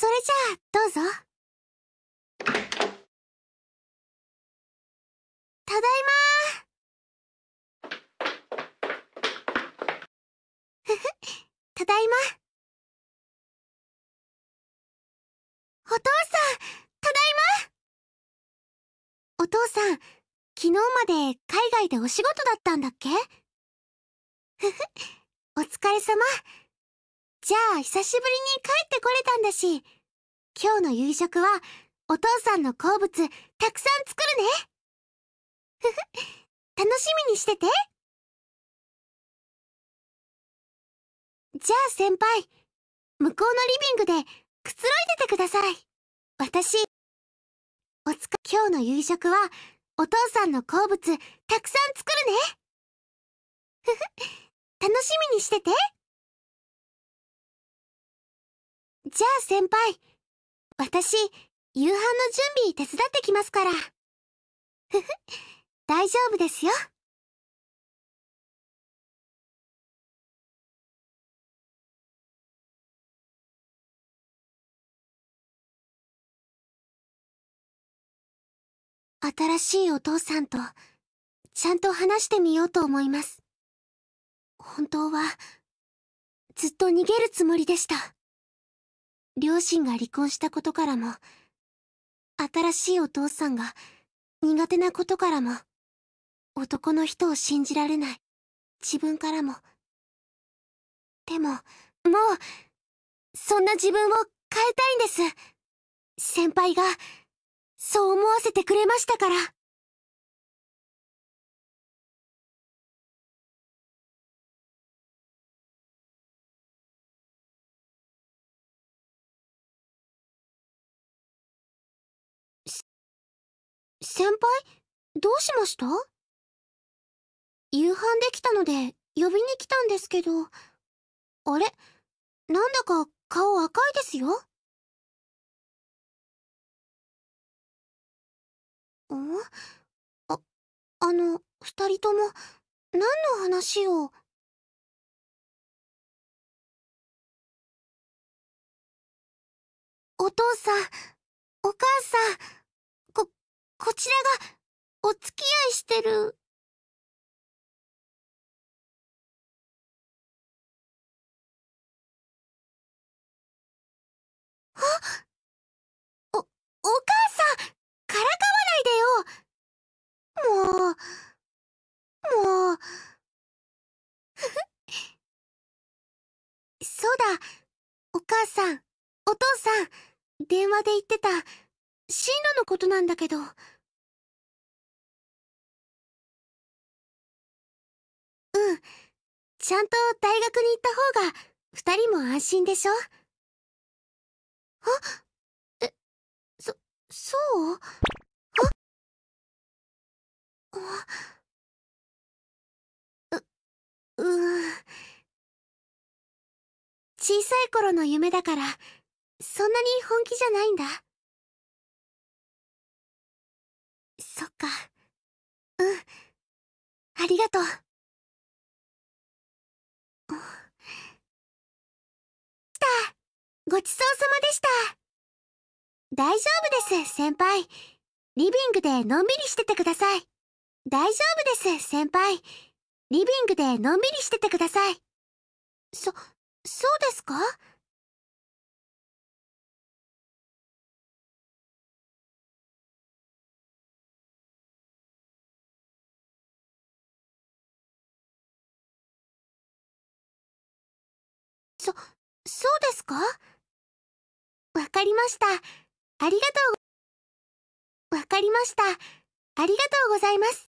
それじゃあどうぞただいまふふ ただいまお父さんただいまお父さん昨日まで海外でお仕事だったんだっけふふ お疲れ様じゃあ久しぶりに帰ってこれたんだし今日の夕食は、お父さんの好物、たくさん作るね。ふふ、楽しみにしてて。じゃあ先輩、向こうのリビングでくつろいでてください。私、おつか、今日の夕食は、お父さんの好物、たくさん作るね。ふふ、楽しみにしてて。じゃあ先輩、私、夕飯の準備手伝ってきますから。ふふ、大丈夫ですよ。新しいお父さんと、ちゃんと話してみようと思います。本当は、ずっと逃げるつもりでした。両親が離婚したことからも、新しいお父さんが苦手なことからも、男の人を信じられない、自分からも。でも、もう、そんな自分を変えたいんです。先輩が、そう思わせてくれましたから。先輩どうしました夕飯できたので呼びに来たんですけどあれなんだか顔赤いですよんああの二人とも何の話をお父さんお母さんこちらがお付き合いしてる。あお、お母さん、からかわないでよ。もう、もう。ふふ。そうだ、お母さん、お父さん、電話で言ってた。進路のことなんだけど。うん。ちゃんと大学に行った方が、二人も安心でしょあえ、そ、そうああう、うん。小さい頃の夢だから、そんなに本気じゃないんだ。ありがとう。来た。ごちそうさまでした。大丈夫です、先輩。リビングでのんびりしててください。大丈夫です、先輩。リビングでのんびりしててください。そ、そうですかそ、そうですかわかりました。ありがとう。わかりました。ありがとうございます。